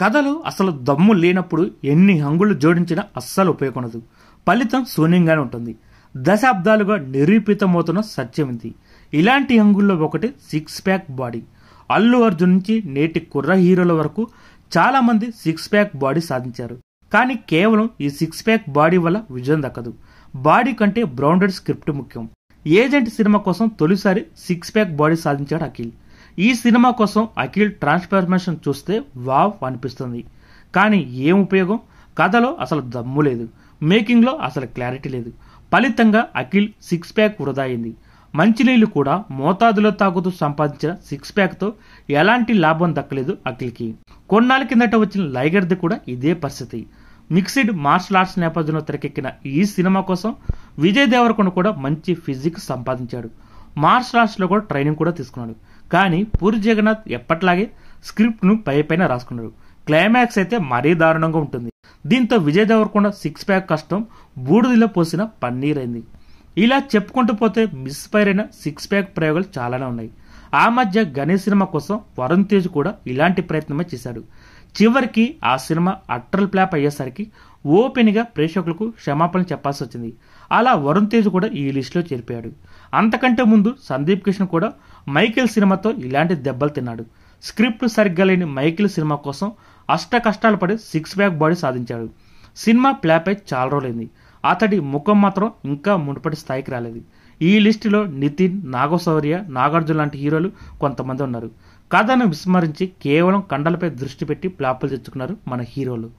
కథలు అసలు దమ్ము లేనప్పుడు ఎన్ని హంగులు జోడించినా అస్సలు ఉపయోగకొనదు ఫలితం శూన్యంగానే ఉంటుంది దశాబ్దాలుగా నిరూపితమవుతున్న సత్యం ఇది ఇలాంటి హంగుల్లో ఒకటి six pack body Allu Arjun నుంచి నేటి కుర్ర హీరోల వరకు చాలామంది సిక్స్ ప్యాక్ బాడీ సాధించారు కానీ కేవలం ఈ సిక్స్ ప్యాక్ బాడీ వల్ల విజయం దక్కదు బాడీ కంటే బ్రౌండెడ్ స్క్రిప్ట్ ముఖ్యం ఏజెంట్ సినిమా కోసం తొలిసారి సిక్స్ ప్యాక్ బాడీ సాధించాడు అఖిల్ ఈ సినిమా కోసం అఖిల్ ట్రాన్స్ఫర్మేషన్ చూస్తే వావ్ అనిపిస్తుంది కానీ ఏం ఉపయోగం కథలో అసలు దమ్ము లేదు మేకింగ్లో అసలు క్లారిటీ లేదు ఫలితంగా అఖిల్ సిక్స్ ప్యాక్ వృధా అయింది మంచినీళ్ళు కూడా మోతాదులో తాగుతూ సంపాదించిన సిక్స్ ప్యాక్తో ఎలాంటి లాభం దక్కలేదు అఖిల్కి కొన్నాళ్ళ కిందట వచ్చిన లైగర్ది కూడా ఇదే పరిస్థితి మిక్సిడ్ మార్షల్ ఆర్ట్స్ నేపథ్యంలో తెరకెక్కిన ఈ సినిమా కోసం విజయ్ దేవరకొండ కూడా మంచి ఫిజిక్స్ సంపాదించాడు మార్షల్ ఆర్ట్స్లో కూడా ట్రైనింగ్ కూడా తీసుకున్నాడు కానీ పూరి జగన్నాథ్ ఎప్పట్లాగే స్క్రిప్ట్ను పై పైన రాసుకున్నాడు క్లైమాక్స్ అయితే మరీ దారుణంగా ఉంటుంది దీంతో విజయ్ దేవరకొండ సిక్స్ ప్యాక్ కష్టం బూడిదిలో పోసిన పన్నీర్ అయింది ఇలా చెప్పుకుంటూ పోతే మిస్ఫైర్ అయిన సిక్స్ ప్యాక్ ప్రయోగాలు చాలానే ఉన్నాయి ఆ మధ్య గణేష్ సినిమా కోసం వరుణ్ తేజ్ కూడా ఇలాంటి ప్రయత్నమే చేశాడు చివరికి ఆ సినిమా అట్రల్ ప్లాప్ అయ్యేసరికి ఓపెన్గా ప్రేక్షకులకు క్షమాపణ చెప్పాల్సి వచ్చింది అలా వరుణ్ తేజ్ కూడా ఈ లిస్టులో చేరిపోయాడు అంతకంటే ముందు సందీప్ కృష్ణ కూడా మైకేల్ సినిమాతో ఇలాంటి దెబ్బలు తిన్నాడు స్క్రిప్ట్ సరిగ్గా లేని మైకిల్ సినిమా కోసం అష్ట కష్టాలు పడి సిక్స్ బ్యాక్ బాడీ సాధించాడు సినిమా ప్లాప్ అయి చాలా రోజులైంది అతడి ముఖం మాత్రం ఇంకా మునుపటి స్థాయికి రాలేదు ఈ లిస్టులో నితిన్ నాగశౌర్య నాగార్జున లాంటి హీరోలు కొంతమంది ఉన్నారు కథను విస్మరించి కేవలం కండలపై దృష్టి పెట్టి ప్లాపులు తెచ్చుకున్నారు మన హీరోలు